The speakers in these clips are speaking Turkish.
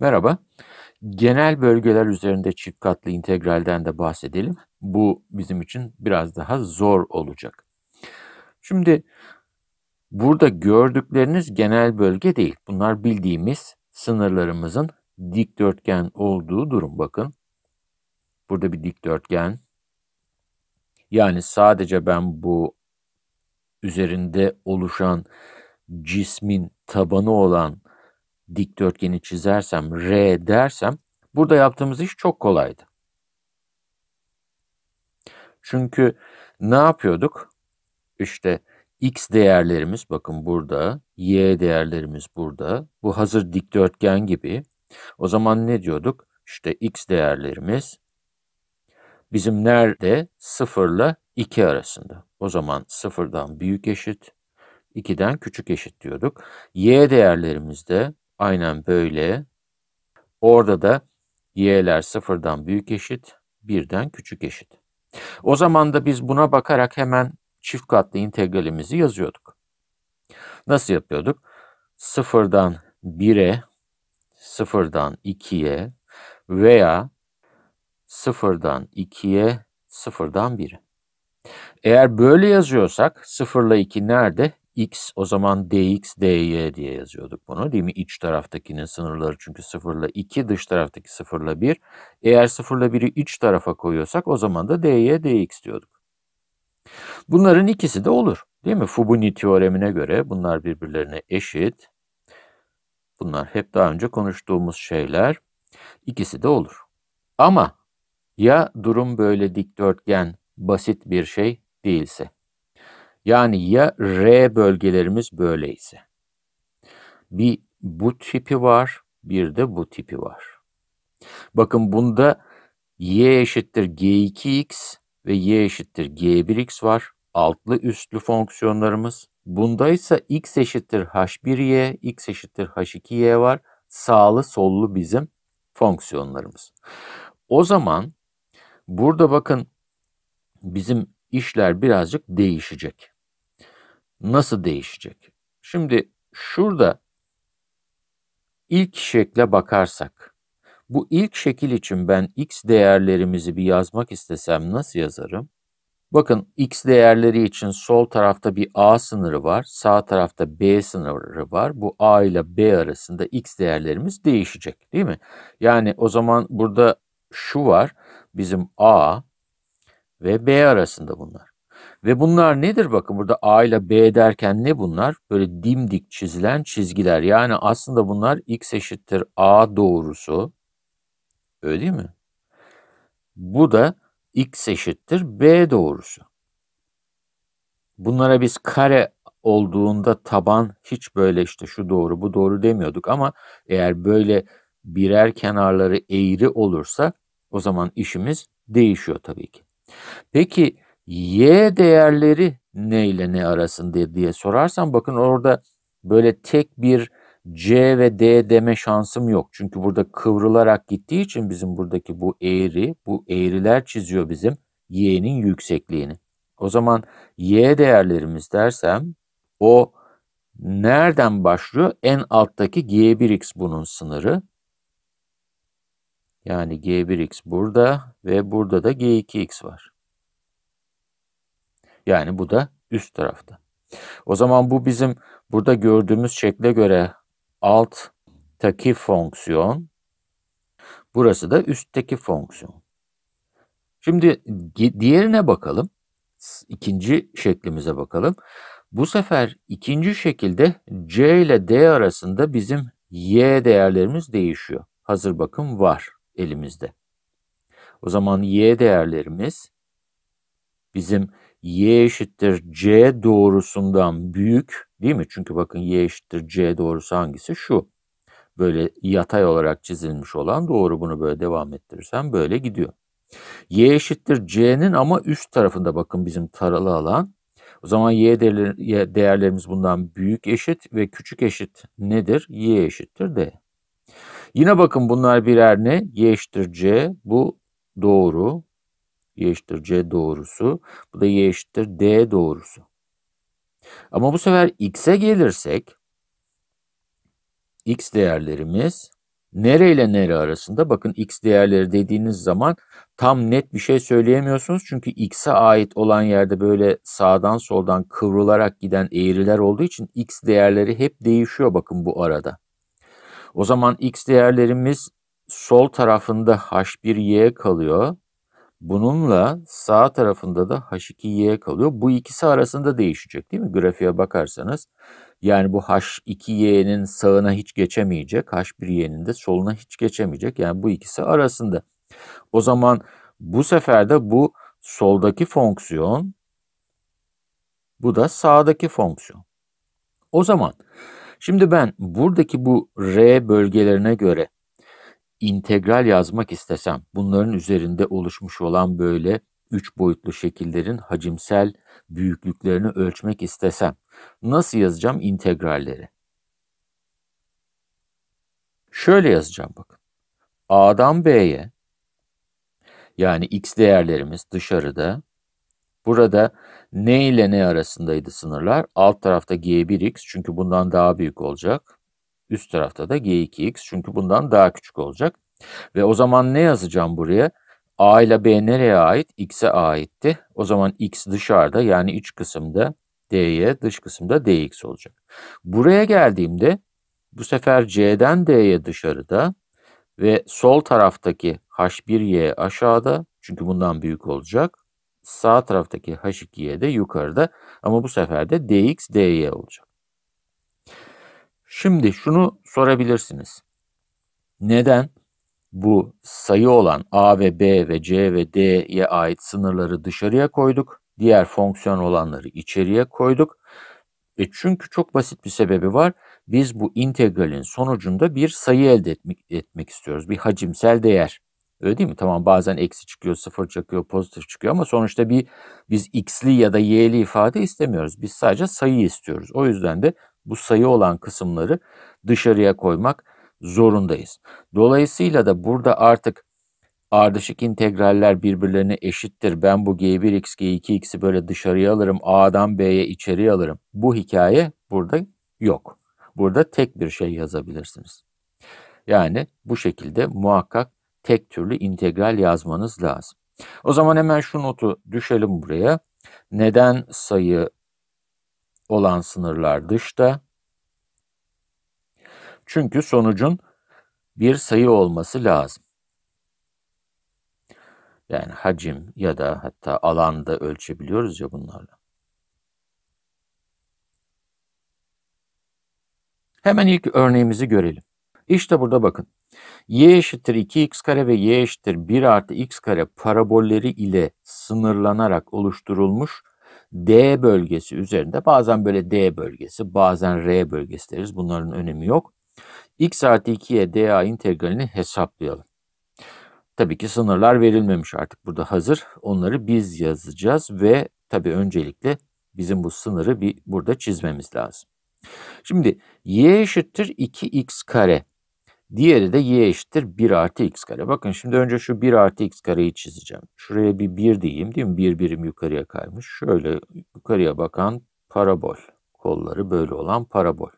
Merhaba. Genel bölgeler üzerinde çift katlı integralden de bahsedelim. Bu bizim için biraz daha zor olacak. Şimdi burada gördükleriniz genel bölge değil. Bunlar bildiğimiz sınırlarımızın dikdörtgen olduğu durum. Bakın burada bir dikdörtgen. Yani sadece ben bu üzerinde oluşan cismin tabanı olan dikdörtgeni çizersem, R dersem burada yaptığımız iş çok kolaydı. Çünkü ne yapıyorduk? İşte x değerlerimiz bakın burada, y değerlerimiz burada. Bu hazır dikdörtgen gibi. O zaman ne diyorduk? İşte x değerlerimiz bizim nerede? 0 ile 2 arasında. O zaman 0'dan büyük eşit, 2'den küçük eşit diyorduk. Y değerlerimiz de Aynen böyle. Orada da y'ler sıfırdan büyük eşit, birden küçük eşit. O zaman da biz buna bakarak hemen çift katlı integralimizi yazıyorduk. Nasıl yapıyorduk? Sıfırdan 1'e, sıfırdan 2'ye veya sıfırdan 2'ye, sıfırdan 1'e. Eğer böyle yazıyorsak sıfırla 2 nerede? x o zaman dx dy diye yazıyorduk bunu değil mi? İç taraftakinin sınırları çünkü 0 ile 2 dış taraftaki 0 ile 1. Eğer 0 ile 1'i iç tarafa koyuyorsak o zaman da dy dx diyorduk. Bunların ikisi de olur değil mi? Fubuni teoremine göre bunlar birbirlerine eşit. Bunlar hep daha önce konuştuğumuz şeyler. İkisi de olur. Ama ya durum böyle dikdörtgen basit bir şey değilse? Yani ya R bölgelerimiz böyle ise. Bir bu tipi var, bir de bu tipi var. Bakın bunda y eşittir g2x ve y eşittir g1x var. Altlı üstlü fonksiyonlarımız. Bundaysa x eşittir h1y, x eşittir h2y var. Sağlı sollu bizim fonksiyonlarımız. O zaman burada bakın bizim işler birazcık değişecek nasıl değişecek? Şimdi şurada ilk şekle bakarsak, bu ilk şekil için ben x değerlerimizi bir yazmak istesem nasıl yazarım? Bakın x değerleri için sol tarafta bir a sınırı var, sağ tarafta b sınırı var. Bu a ile b arasında x değerlerimiz değişecek değil mi? Yani o zaman burada şu var, bizim a ve b arasında bunlar. Ve bunlar nedir bakın burada A ile B derken ne bunlar? Böyle dimdik çizilen çizgiler. Yani aslında bunlar x eşittir A doğrusu. Öyle değil mi? Bu da x eşittir B doğrusu. Bunlara biz kare olduğunda taban hiç böyle işte şu doğru bu doğru demiyorduk ama eğer böyle birer kenarları eğri olursa o zaman işimiz değişiyor tabii ki. Peki Y değerleri ne ile ne arasında diye sorarsan bakın orada böyle tek bir C ve D deme şansım yok. Çünkü burada kıvrılarak gittiği için bizim buradaki bu eğri, bu eğriler çiziyor bizim Y'nin yüksekliğini. O zaman Y değerlerimiz dersem o nereden başlıyor? En alttaki G1X bunun sınırı. Yani G1X burada ve burada da G2X var. Yani bu da üst tarafta. O zaman bu bizim burada gördüğümüz şekle göre alttaki fonksiyon. Burası da üstteki fonksiyon. Şimdi diğerine bakalım. İkinci şeklimize bakalım. Bu sefer ikinci şekilde C ile D arasında bizim Y değerlerimiz değişiyor. Hazır bakım var elimizde. O zaman Y değerlerimiz bizim y eşittir c doğrusundan büyük değil mi? Çünkü bakın y eşittir c doğrusu hangisi? Şu. Böyle yatay olarak çizilmiş olan doğru bunu böyle devam ettirirsem böyle gidiyor. y eşittir c'nin ama üst tarafında bakın bizim taralı alan. O zaman y değerlerimiz bundan büyük eşit ve küçük eşit nedir? y eşittir d. Yine bakın bunlar birer ne? y eşittir c bu doğru. Y eşittir C doğrusu. Bu da Y eşittir D doğrusu. Ama bu sefer X'e gelirsek X değerlerimiz nereyle nere arasında? Bakın X değerleri dediğiniz zaman tam net bir şey söyleyemiyorsunuz. Çünkü X'e ait olan yerde böyle sağdan soldan kıvrılarak giden eğriler olduğu için X değerleri hep değişiyor bakın bu arada. O zaman X değerlerimiz sol tarafında H1Y kalıyor. Bununla sağ tarafında da H2Y kalıyor. Bu ikisi arasında değişecek değil mi? Grafiğe bakarsanız. Yani bu H2Y'nin sağına hiç geçemeyecek. H1Y'nin de soluna hiç geçemeyecek. Yani bu ikisi arasında. O zaman bu sefer de bu soldaki fonksiyon bu da sağdaki fonksiyon. O zaman şimdi ben buradaki bu R bölgelerine göre integral yazmak istesem bunların üzerinde oluşmuş olan böyle üç boyutlu şekillerin hacimsel büyüklüklerini ölçmek istesem nasıl yazacağım integralleri? Şöyle yazacağım bakın. A'dan B'ye yani x değerlerimiz dışarıda. Burada n ile n arasındaydı sınırlar. Alt tarafta g1x çünkü bundan daha büyük olacak. Üst tarafta da G2X çünkü bundan daha küçük olacak. Ve o zaman ne yazacağım buraya? A ile B nereye ait? X'e aitti. O zaman X dışarıda yani iç kısımda D'ye dış kısımda DX olacak. Buraya geldiğimde bu sefer C'den D'ye dışarıda ve sol taraftaki H1Y aşağıda çünkü bundan büyük olacak. Sağ taraftaki H2Y de yukarıda ama bu sefer de DX DY olacak. Şimdi şunu sorabilirsiniz. Neden bu sayı olan a ve b ve c ve d'ye ait sınırları dışarıya koyduk? Diğer fonksiyon olanları içeriye koyduk. E çünkü çok basit bir sebebi var. Biz bu integralin sonucunda bir sayı elde etmek, etmek istiyoruz. Bir hacimsel değer. Öyle değil mi? Tamam bazen eksi çıkıyor, sıfır çıkıyor, pozitif çıkıyor ama sonuçta bir biz x'li ya da y'li ifade istemiyoruz. Biz sadece sayı istiyoruz. O yüzden de bu sayı olan kısımları dışarıya koymak zorundayız. Dolayısıyla da burada artık ardışık integraller birbirlerine eşittir. Ben bu g1x, g2x'i böyle dışarıya alırım, a'dan b'ye içeriye alırım. Bu hikaye burada yok. Burada tek bir şey yazabilirsiniz. Yani bu şekilde muhakkak tek türlü integral yazmanız lazım. O zaman hemen şu notu düşelim buraya. Neden sayı olan sınırlar dışta. Çünkü sonucun bir sayı olması lazım. Yani hacim ya da hatta alanda ölçebiliyoruz ya bunlarla. Hemen ilk örneğimizi görelim. İşte burada bakın. y eşittir 2x kare ve y eşittir 1 artı x kare parabolleri ile sınırlanarak oluşturulmuş D bölgesi üzerinde bazen böyle D bölgesi, bazen R bölgesi deriz. Bunların önemi yok. X artı 2'ye DA integralini hesaplayalım. Tabii ki sınırlar verilmemiş artık burada hazır. Onları biz yazacağız ve tabii öncelikle bizim bu sınırı bir burada çizmemiz lazım. Şimdi y eşittir 2x kare. Diğeri de y eşittir 1 artı x kare. Bakın şimdi önce şu 1 artı x kareyi çizeceğim. Şuraya bir 1 diyeyim değil mi? 1 birim yukarıya kaymış. Şöyle yukarıya bakan parabol. Kolları böyle olan parabol.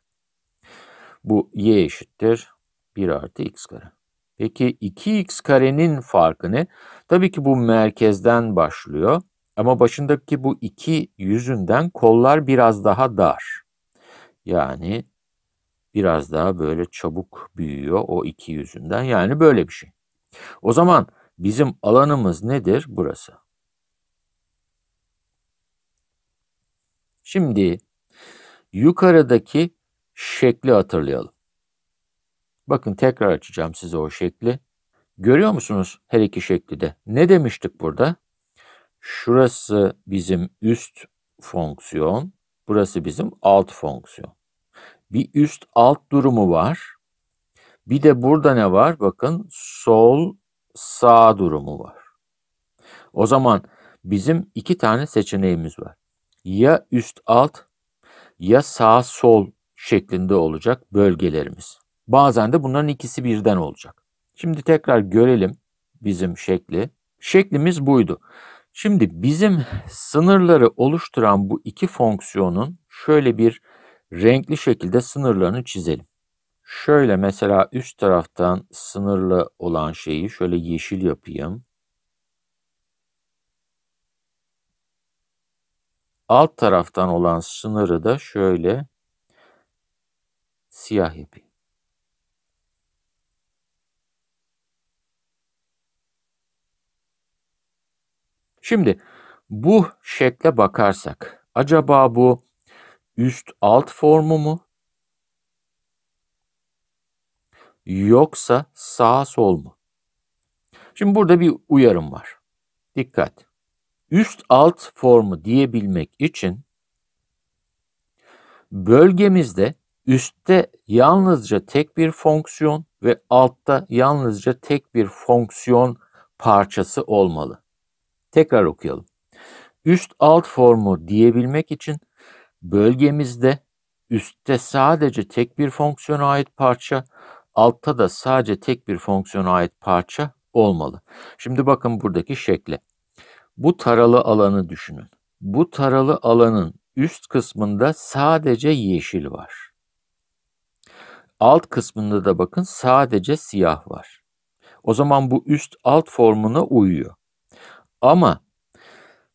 Bu y eşittir 1 artı x kare. Peki 2x karenin farkı ne? Tabii ki bu merkezden başlıyor. Ama başındaki bu 2 yüzünden kollar biraz daha dar. Yani biraz daha böyle çabuk büyüyor o iki yüzünden. Yani böyle bir şey. O zaman bizim alanımız nedir? Burası. Şimdi yukarıdaki şekli hatırlayalım. Bakın tekrar açacağım size o şekli. Görüyor musunuz her iki şekli de? Ne demiştik burada? Şurası bizim üst fonksiyon, burası bizim alt fonksiyon. Bir üst alt durumu var. Bir de burada ne var? Bakın sol sağ durumu var. O zaman bizim iki tane seçeneğimiz var. Ya üst alt ya sağ sol şeklinde olacak bölgelerimiz. Bazen de bunların ikisi birden olacak. Şimdi tekrar görelim bizim şekli. Şeklimiz buydu. Şimdi bizim sınırları oluşturan bu iki fonksiyonun şöyle bir renkli şekilde sınırlarını çizelim. Şöyle mesela üst taraftan sınırlı olan şeyi şöyle yeşil yapayım. Alt taraftan olan sınırı da şöyle siyah yapayım. Şimdi bu şekle bakarsak acaba bu üst alt formu mu? Yoksa sağ sol mu? Şimdi burada bir uyarım var. Dikkat. Üst alt formu diyebilmek için bölgemizde üstte yalnızca tek bir fonksiyon ve altta yalnızca tek bir fonksiyon parçası olmalı. Tekrar okuyalım. Üst alt formu diyebilmek için Bölgemizde üstte sadece tek bir fonksiyona ait parça, altta da sadece tek bir fonksiyona ait parça olmalı. Şimdi bakın buradaki şekle. Bu taralı alanı düşünün. Bu taralı alanın üst kısmında sadece yeşil var. Alt kısmında da bakın sadece siyah var. O zaman bu üst alt formuna uyuyor. Ama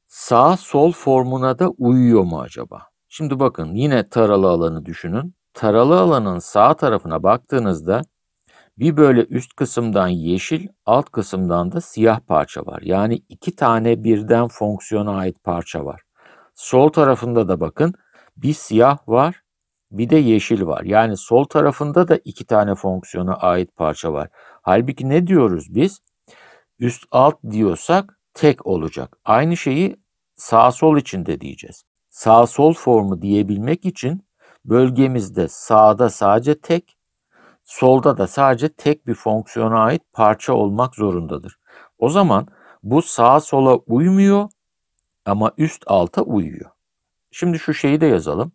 sağ sol formuna da uyuyor mu acaba? Şimdi bakın yine taralı alanı düşünün. Taralı alanın sağ tarafına baktığınızda bir böyle üst kısımdan yeşil, alt kısımdan da siyah parça var. Yani iki tane birden fonksiyona ait parça var. Sol tarafında da bakın bir siyah var, bir de yeşil var. Yani sol tarafında da iki tane fonksiyona ait parça var. Halbuki ne diyoruz biz? Üst alt diyorsak tek olacak. Aynı şeyi sağ sol içinde diyeceğiz sağ sol formu diyebilmek için bölgemizde sağda sadece tek, solda da sadece tek bir fonksiyona ait parça olmak zorundadır. O zaman bu sağ sola uymuyor ama üst alta uyuyor. Şimdi şu şeyi de yazalım.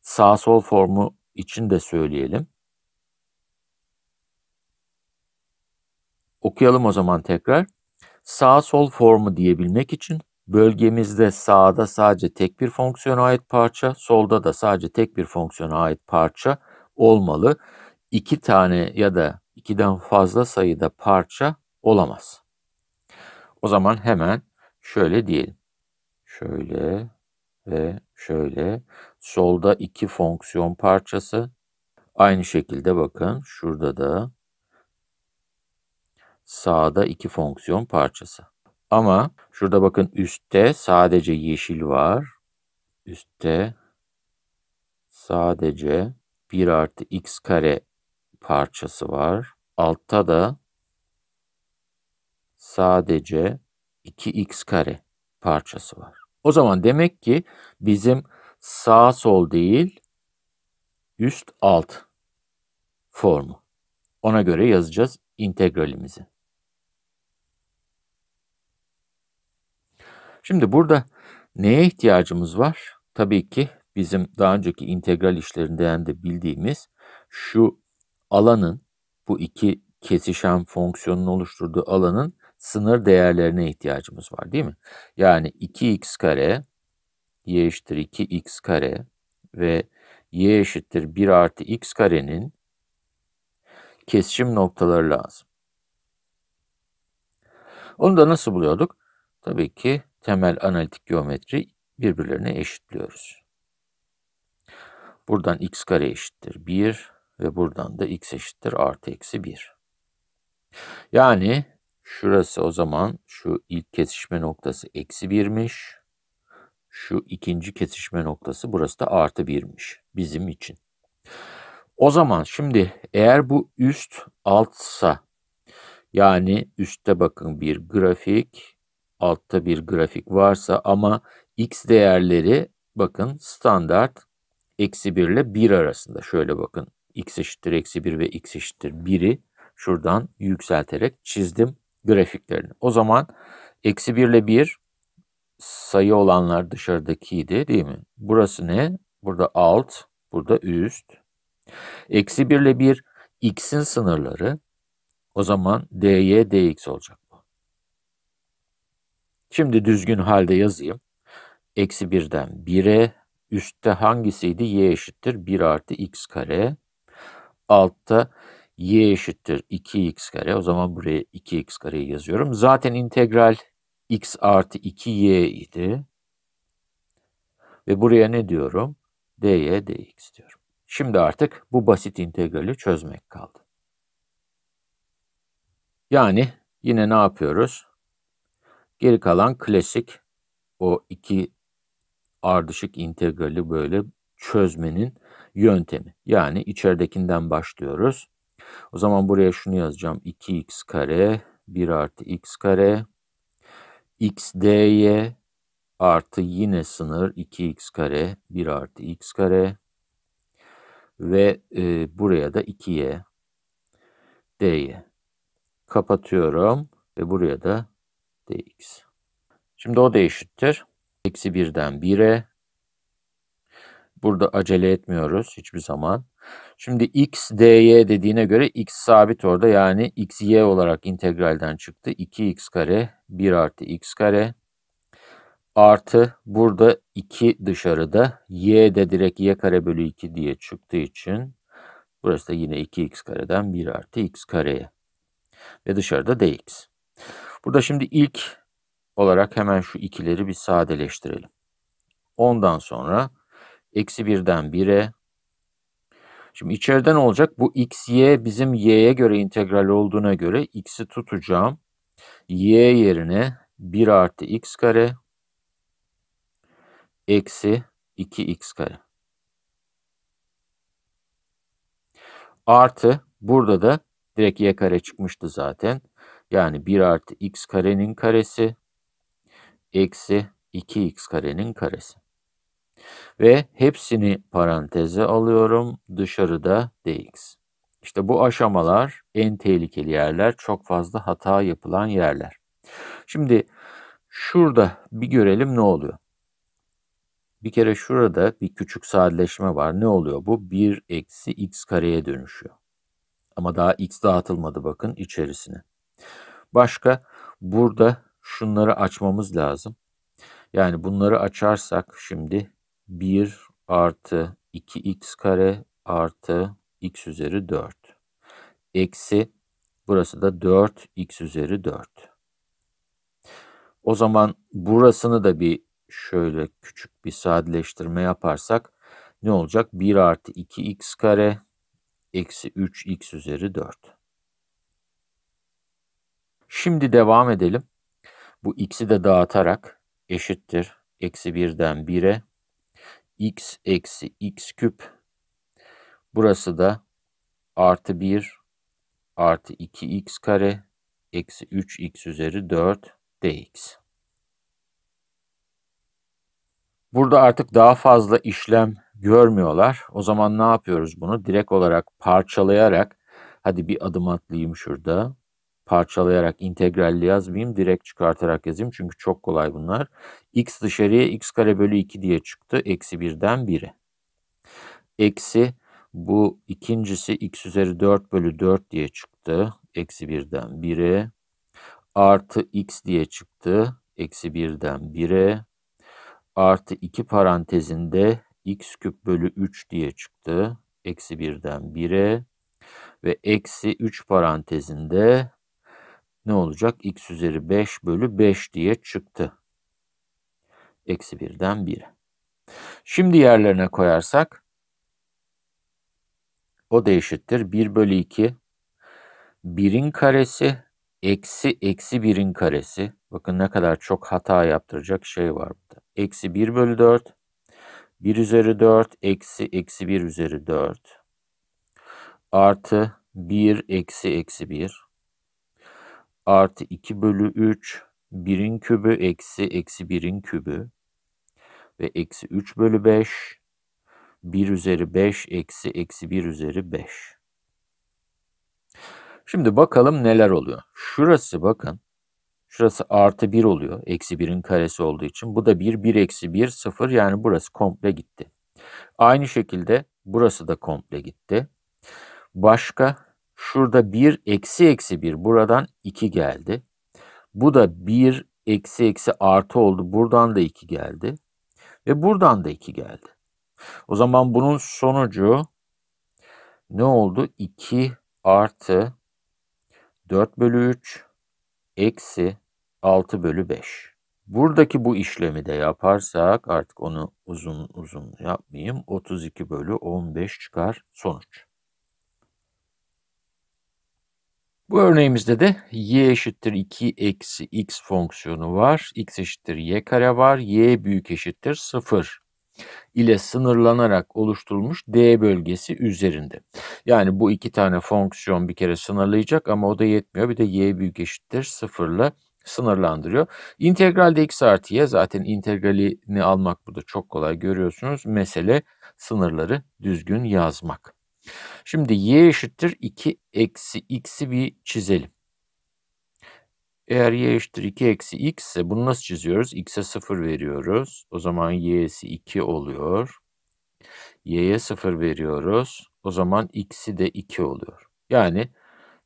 Sağ sol formu için de söyleyelim. Okuyalım o zaman tekrar. Sağ sol formu diyebilmek için Bölgemizde sağda sadece tek bir fonksiyona ait parça, solda da sadece tek bir fonksiyona ait parça olmalı. İki tane ya da ikiden fazla sayıda parça olamaz. O zaman hemen şöyle diyelim. Şöyle ve şöyle. Solda iki fonksiyon parçası. Aynı şekilde bakın şurada da sağda iki fonksiyon parçası. Ama Şurada bakın üstte sadece yeşil var. Üstte sadece 1 artı x kare parçası var. Altta da sadece 2x kare parçası var. O zaman demek ki bizim sağ sol değil üst alt formu. Ona göre yazacağız integralimizi. Şimdi burada neye ihtiyacımız var? Tabii ki bizim daha önceki integral işlerinden de bildiğimiz şu alanın bu iki kesişen fonksiyonun oluşturduğu alanın sınır değerlerine ihtiyacımız var değil mi? Yani 2x kare y eşittir 2x kare ve y eşittir 1 artı x karenin kesişim noktaları lazım. Onu da nasıl buluyorduk? Tabii ki temel analitik geometri birbirlerine eşitliyoruz. Buradan x kare eşittir 1 ve buradan da x eşittir artı eksi 1. Yani şurası o zaman şu ilk kesişme noktası eksi 1'miş. Şu ikinci kesişme noktası burası da artı 1'miş bizim için. O zaman şimdi eğer bu üst altsa yani üstte bakın bir grafik altta bir grafik varsa ama x değerleri bakın standart eksi 1 ile 1 arasında. Şöyle bakın x eşittir eksi 1 ve x eşittir 1'i şuradan yükselterek çizdim grafiklerini. O zaman eksi 1 ile 1 sayı olanlar dışarıdakiydi değil mi? Burası ne? Burada alt, burada üst. Eksi 1 ile 1 x'in sınırları. O zaman dy dx olacak. Şimdi düzgün halde yazayım. Eksi 1'den 1'e üstte hangisiydi? Y eşittir 1 artı x kare. Altta y eşittir 2x kare. O zaman buraya 2x kareyi yazıyorum. Zaten integral x artı 2y idi. Ve buraya ne diyorum? dy dx diyorum. Şimdi artık bu basit integrali çözmek kaldı. Yani yine ne yapıyoruz? Geri kalan klasik o iki ardışık integrali böyle çözmenin yöntemi. Yani içeridekinden başlıyoruz. O zaman buraya şunu yazacağım. 2x kare 1 artı x kare x dy artı yine sınır 2x kare 1 artı x kare ve e, buraya da 2y dy kapatıyorum ve buraya da dx. Şimdi o da eşittir. Eksi 1'den 1'e. Burada acele etmiyoruz hiçbir zaman. Şimdi x dy dediğine göre x sabit orada yani x y olarak integralden çıktı. 2x kare 1 artı x kare artı burada 2 dışarıda y de direkt y kare bölü 2 diye çıktığı için burası da yine 2x kareden 1 artı x kareye ve dışarıda dx. Burada şimdi ilk olarak hemen şu ikileri bir sadeleştirelim. Ondan sonra eksi birden bire. Şimdi içeriden olacak bu x, y bizim y'ye göre integral olduğuna göre x'i tutacağım. y yerine 1 artı x kare eksi 2x kare. Artı burada da direkt y kare çıkmıştı zaten. Yani 1 artı x karenin karesi eksi 2x karenin karesi. Ve hepsini paranteze alıyorum. Dışarıda dx. İşte bu aşamalar en tehlikeli yerler. Çok fazla hata yapılan yerler. Şimdi şurada bir görelim ne oluyor. Bir kere şurada bir küçük sadeleşme var. Ne oluyor bu? 1 eksi x kareye dönüşüyor. Ama daha x dağıtılmadı bakın içerisine. Başka burada şunları açmamız lazım. Yani bunları açarsak şimdi 1 artı 2x kare artı x üzeri 4. Eksi burası da 4x üzeri 4. O zaman burasını da bir şöyle küçük bir sadeleştirme yaparsak ne olacak? 1 artı 2x kare eksi 3x üzeri 4. Şimdi devam edelim. Bu x'i de dağıtarak eşittir. Eksi 1'den 1'e x eksi x küp. Burası da artı 1 artı 2x kare eksi 3x üzeri 4 dx. Burada artık daha fazla işlem görmüyorlar. O zaman ne yapıyoruz bunu? Direkt olarak parçalayarak hadi bir adım atlayayım şurada parçalayarak integralli yazmayayım. Direkt çıkartarak yazayım. Çünkü çok kolay bunlar. x dışarıya x kare bölü 2 diye çıktı. Eksi 1'den 1'e. Eksi bu ikincisi x üzeri 4 bölü 4 diye çıktı. Eksi 1'den 1'e. Artı x diye çıktı. Eksi 1'den 1'e. Artı 2 parantezinde x küp bölü 3 diye çıktı. Eksi 1'den 1'e. Ve eksi 3 parantezinde ne olacak? x üzeri 5 bölü 5 diye çıktı. Eksi 1'den 1'e. Şimdi yerlerine koyarsak o da eşittir. 1 bölü 2 1'in karesi eksi eksi 1'in karesi. Bakın ne kadar çok hata yaptıracak şey var burada. Eksi 1 bölü 4 1 üzeri 4 eksi eksi 1 üzeri 4 artı 1 eksi eksi 1 artı 2 bölü 3 1'in kübü eksi eksi 1'in kübü ve eksi 3 bölü 5 1 üzeri 5 eksi eksi 1 üzeri 5. Şimdi bakalım neler oluyor. Şurası bakın. Şurası artı 1 oluyor. Eksi 1'in karesi olduğu için. Bu da 1, 1 eksi 1, 0. Yani burası komple gitti. Aynı şekilde burası da komple gitti. Başka Şurada 1 eksi eksi 1 buradan 2 geldi. Bu da 1 eksi eksi artı oldu. Buradan da 2 geldi. Ve buradan da 2 geldi. O zaman bunun sonucu ne oldu? 2 artı 4 bölü 3 eksi 6 bölü 5. Buradaki bu işlemi de yaparsak artık onu uzun uzun yapmayayım. 32 bölü 15 çıkar sonuç. Bu örneğimizde de y eşittir 2 eksi x fonksiyonu var. x eşittir y kare var. y büyük eşittir 0 ile sınırlanarak oluşturulmuş D bölgesi üzerinde. Yani bu iki tane fonksiyon bir kere sınırlayacak ama o da yetmiyor. Bir de y büyük eşittir 0 ile sınırlandırıyor. İntegralde x artı y zaten integralini almak burada çok kolay görüyorsunuz. Mesele sınırları düzgün yazmak. Şimdi y eşittir 2 eksi x'i bir çizelim. Eğer y eşittir 2 eksi x ise bunu nasıl çiziyoruz? x'e 0 veriyoruz. O zaman y'si 2 oluyor. y'ye 0 veriyoruz. O zaman x'i de 2 oluyor. Yani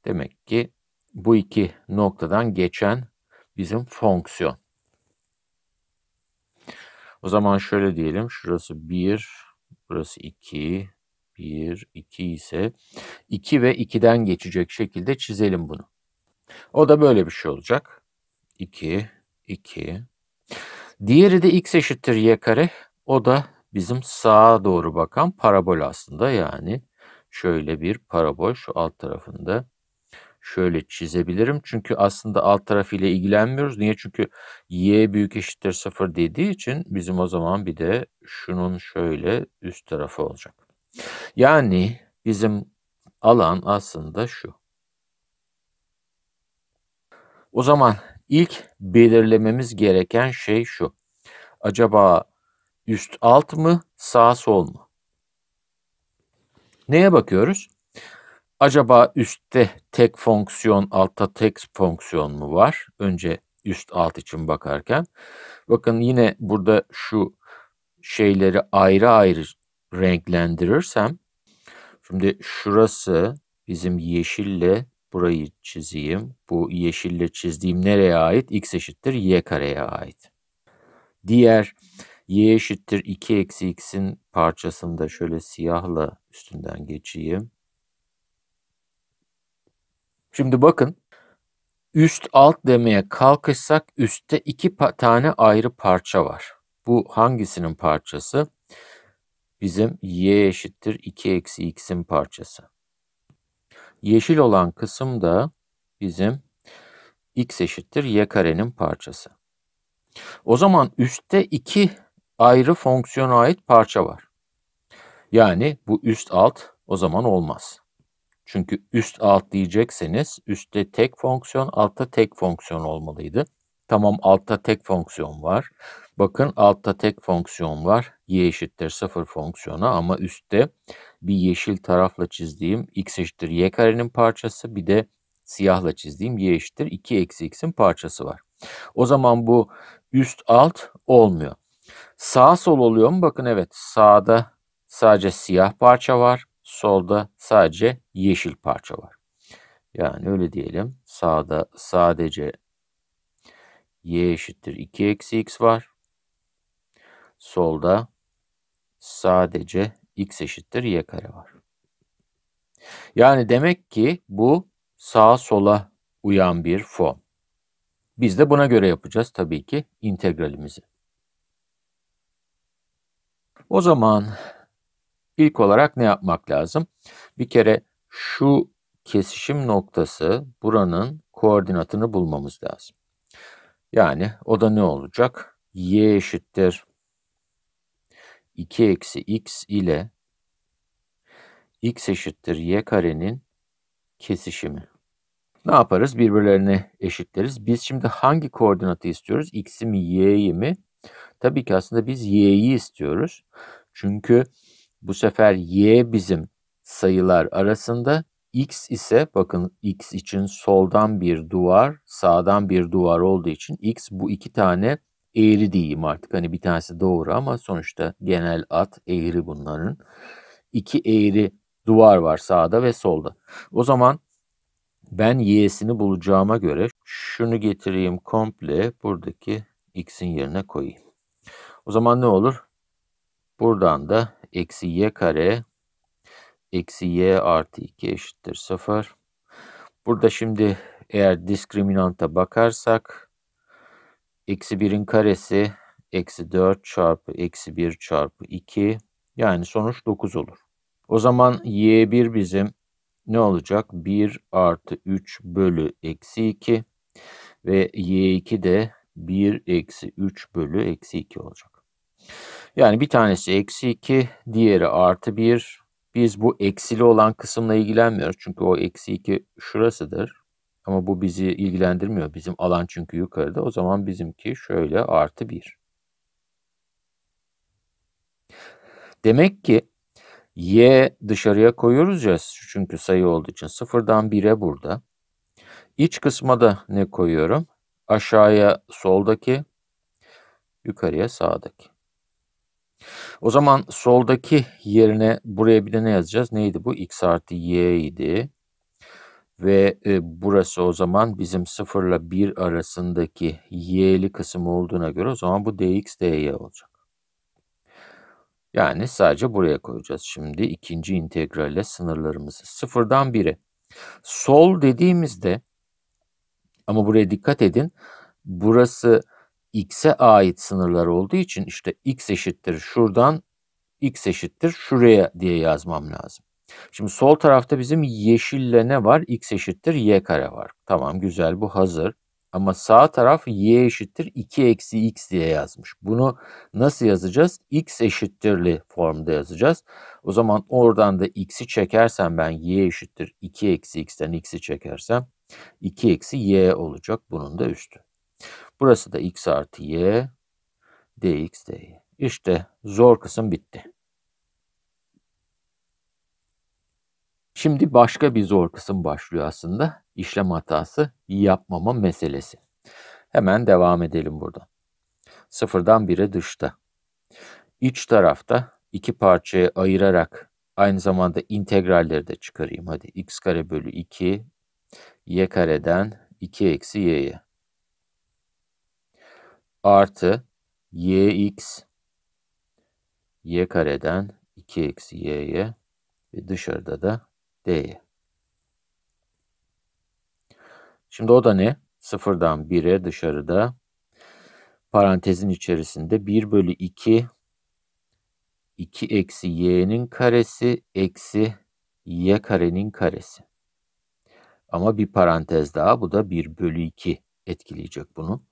demek ki bu iki noktadan geçen bizim fonksiyon. O zaman şöyle diyelim. Şurası 1, burası 2, 1, 2 ise 2 ve 2'den geçecek şekilde çizelim bunu. O da böyle bir şey olacak. 2, 2. Diğeri de x eşittir y kare. O da bizim sağa doğru bakan parabol aslında. Yani şöyle bir parabol şu alt tarafında şöyle çizebilirim. Çünkü aslında alt tarafıyla ilgilenmiyoruz. Niye? Çünkü y büyük eşittir 0 dediği için bizim o zaman bir de şunun şöyle üst tarafı olacak. Yani bizim alan aslında şu. O zaman ilk belirlememiz gereken şey şu. Acaba üst alt mı, sağ sol mu? Neye bakıyoruz? Acaba üstte tek fonksiyon, altta tek fonksiyon mu var? Önce üst alt için bakarken. Bakın yine burada şu şeyleri ayrı ayrı renklendirirsem şimdi şurası bizim yeşille burayı çizeyim. Bu yeşille çizdiğim nereye ait? X eşittir y kareye ait. Diğer y eşittir 2 eksi x'in parçasını da şöyle siyahla üstünden geçeyim. Şimdi bakın üst alt demeye kalkışsak üstte iki tane ayrı parça var. Bu hangisinin parçası? bizim y eşittir 2 eksi x'in parçası. Yeşil olan kısım da bizim x eşittir y karenin parçası. O zaman üstte iki ayrı fonksiyona ait parça var. Yani bu üst alt o zaman olmaz. Çünkü üst alt diyecekseniz üstte tek fonksiyon, altta tek fonksiyon olmalıydı. Tamam altta tek fonksiyon var. Bakın altta tek fonksiyon var. Y eşittir 0 fonksiyonu ama üstte bir yeşil tarafla çizdiğim x eşittir y karenin parçası bir de siyahla çizdiğim y eşittir 2 eksi x'in parçası var. O zaman bu üst alt olmuyor. Sağ sol oluyor mu? Bakın evet sağda sadece siyah parça var. Solda sadece yeşil parça var. Yani öyle diyelim. Sağda sadece y eşittir 2 eksi x var solda sadece x eşittir y kare var. Yani demek ki bu sağa sola uyan bir form. Biz de buna göre yapacağız tabii ki integralimizi. O zaman ilk olarak ne yapmak lazım? Bir kere şu kesişim noktası buranın koordinatını bulmamız lazım. Yani o da ne olacak? y eşittir 2 eksi x ile x eşittir y karenin kesişimi. Ne yaparız? Birbirlerine eşitleriz. Biz şimdi hangi koordinatı istiyoruz? X'i mi y'yi mi? Tabii ki aslında biz y'yi istiyoruz. Çünkü bu sefer y bizim sayılar arasında. X ise bakın x için soldan bir duvar, sağdan bir duvar olduğu için x bu iki tane eğri diyeyim artık. Hani bir tanesi doğru ama sonuçta genel at eğri bunların. İki eğri duvar var sağda ve solda. O zaman ben y'sini bulacağıma göre şunu getireyim komple buradaki x'in yerine koyayım. O zaman ne olur? Buradan da eksi y kare eksi y artı 2 eşittir 0. Burada şimdi eğer diskriminanta bakarsak Eksi 1'in karesi eksi 4 çarpı eksi 1 çarpı 2 yani sonuç 9 olur. O zaman y1 bizim ne olacak? 1 artı 3 bölü eksi 2 ve y2 de 1 eksi 3 bölü eksi 2 olacak. Yani bir tanesi eksi 2, diğeri artı 1. Biz bu eksili olan kısımla ilgilenmiyoruz. Çünkü o eksi 2 şurasıdır. Ama bu bizi ilgilendirmiyor. Bizim alan çünkü yukarıda. O zaman bizimki şöyle artı 1. Demek ki y dışarıya koyuyoruz ya çünkü sayı olduğu için sıfırdan 1'e burada. İç kısma da ne koyuyorum? Aşağıya soldaki, yukarıya sağdaki. O zaman soldaki yerine buraya bir de ne yazacağız? Neydi bu? x artı y idi ve e, burası o zaman bizim sıfırla bir arasındaki y'li kısım olduğuna göre o zaman bu dx dy olacak. Yani sadece buraya koyacağız şimdi ikinci integralle sınırlarımızı. Sıfırdan 1'e. Sol dediğimizde ama buraya dikkat edin. Burası x'e ait sınırlar olduğu için işte x eşittir şuradan x eşittir şuraya diye yazmam lazım. Şimdi sol tarafta bizim yeşille ne var? X eşittir y kare var. Tamam güzel bu hazır. Ama sağ taraf y eşittir 2 eksi x diye yazmış. Bunu nasıl yazacağız? x eşittirli formda yazacağız. O zaman oradan da x'i çekersem ben y eşittir 2 eksi x'ten x'i çekersem 2 eksi y olacak bunun da üstü. Burası da x artı y dx dy. İşte zor kısım bitti. Şimdi başka bir zor kısım başlıyor aslında. İşlem hatası yapmama meselesi. Hemen devam edelim buradan. Sıfırdan bire dışta. İç tarafta iki parçaya ayırarak aynı zamanda integralleri de çıkarayım. Hadi x kare bölü 2 y kareden 2 eksi y'ye artı yx y kareden 2 eksi y'ye ve dışarıda da D'ye. Şimdi o da ne? Sıfırdan 1'e dışarıda parantezin içerisinde 1 bölü 2 2 eksi y'nin karesi eksi y karenin karesi. Ama bir parantez daha bu da 1 bölü 2 etkileyecek bunu.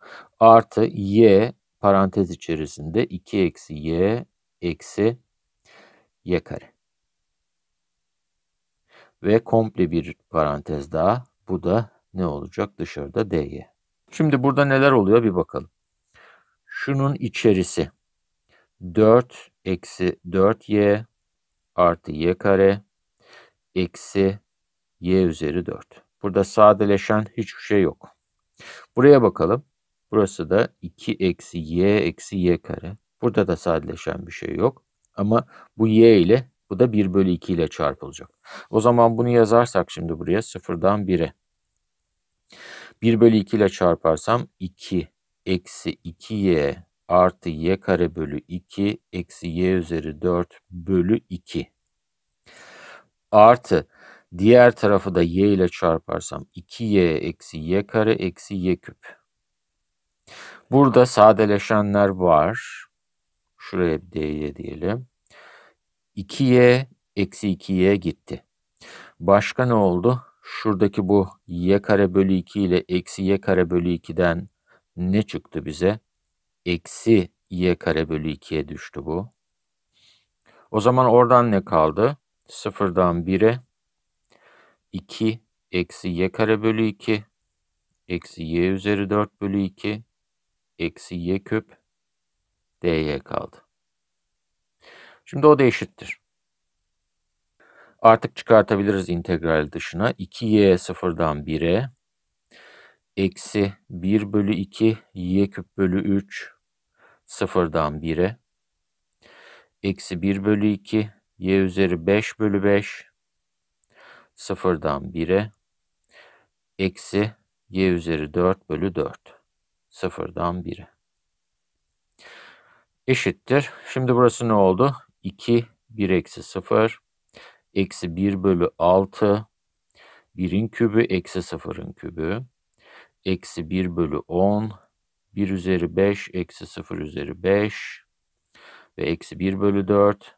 Artı y parantez içerisinde 2 eksi y eksi y kare ve komple bir parantez daha. Bu da ne olacak? Dışarıda dy. Şimdi burada neler oluyor bir bakalım. Şunun içerisi 4 eksi 4y artı y kare eksi y üzeri 4. Burada sadeleşen hiçbir şey yok. Buraya bakalım. Burası da 2 eksi y eksi y kare. Burada da sadeleşen bir şey yok. Ama bu y ile bu da 1 bölü 2 ile çarpılacak. O zaman bunu yazarsak şimdi buraya 0'dan 1'e. 1 bölü 2 ile çarparsam 2 eksi 2y artı y kare bölü 2 eksi y üzeri 4 bölü 2. Artı diğer tarafı da y ile çarparsam 2y eksi y kare eksi y küp. Burada sadeleşenler var. Şuraya bir dy diyelim. 2 eksi 2'ye gitti. Başka ne oldu? Şuradaki bu y kare bölü 2 ile eksi y kare bölü 2'den ne çıktı bize? Eksi y kare bölü 2'ye düştü bu. O zaman oradan ne kaldı? 0'dan 1'e 2 eksi y kare bölü 2 eksi y üzeri 4 bölü 2 eksi y küp dy kaldı. Şimdi o da eşittir. Artık çıkartabiliriz integral dışına. 2y sıfırdan 1'e eksi 1 bölü 2 y küp bölü 3 sıfırdan 1'e eksi 1 bölü 2 y üzeri 5 bölü 5 sıfırdan 1'e eksi y üzeri 4 bölü 4 sıfırdan 1'e eşittir. Şimdi burası ne oldu? 2, 1 eksi 0, eksi 1 bölü 6, 1'in kübü eksi 0'ın kübü, eksi 1 bölü 10, 1 üzeri 5 eksi 0 üzeri 5 ve eksi 1 bölü 4,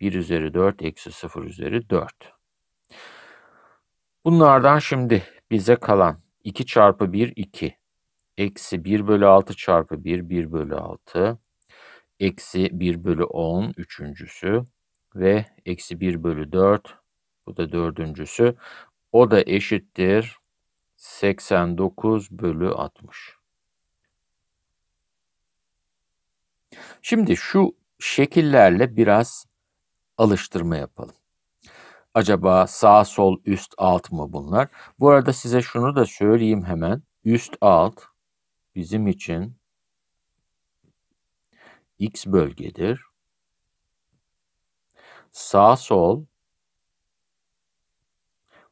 1 üzeri 4 eksi 0 üzeri 4. Bunlardan şimdi bize kalan 2 çarpı 1 2, eksi 1 bölü 6 çarpı 1 1 bölü 6, eksi 1 bölü 10 üçüncüsü ve eksi 1 bölü 4 bu da dördüncüsü. O da eşittir 89 bölü 60. Şimdi şu şekillerle biraz alıştırma yapalım. Acaba sağ sol üst alt mı bunlar? Bu arada size şunu da söyleyeyim hemen. Üst alt bizim için X bölgedir. Sağ sol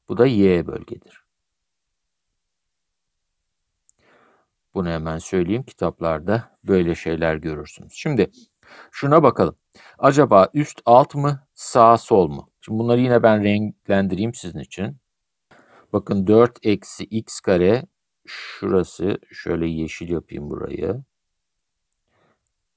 bu da Y bölgedir. Bunu hemen söyleyeyim. Kitaplarda böyle şeyler görürsünüz. Şimdi şuna bakalım. Acaba üst alt mı, sağ sol mu? Şimdi bunları yine ben renklendireyim sizin için. Bakın 4 eksi x kare şurası şöyle yeşil yapayım burayı.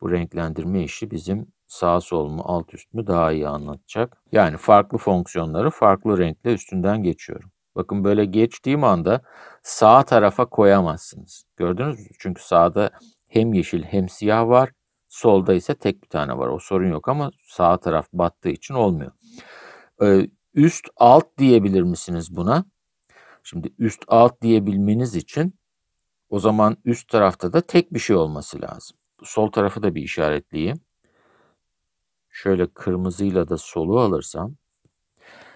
Bu renklendirme işi bizim sağ sol mu alt üst mü daha iyi anlatacak. Yani farklı fonksiyonları farklı renkle üstünden geçiyorum. Bakın böyle geçtiğim anda sağ tarafa koyamazsınız. Gördünüz mü? Çünkü sağda hem yeşil hem siyah var. Solda ise tek bir tane var. O sorun yok ama sağ taraf battığı için olmuyor. Ee, üst alt diyebilir misiniz buna? Şimdi üst alt diyebilmeniz için o zaman üst tarafta da tek bir şey olması lazım sol tarafı da bir işaretliyim. Şöyle kırmızıyla da solu alırsam.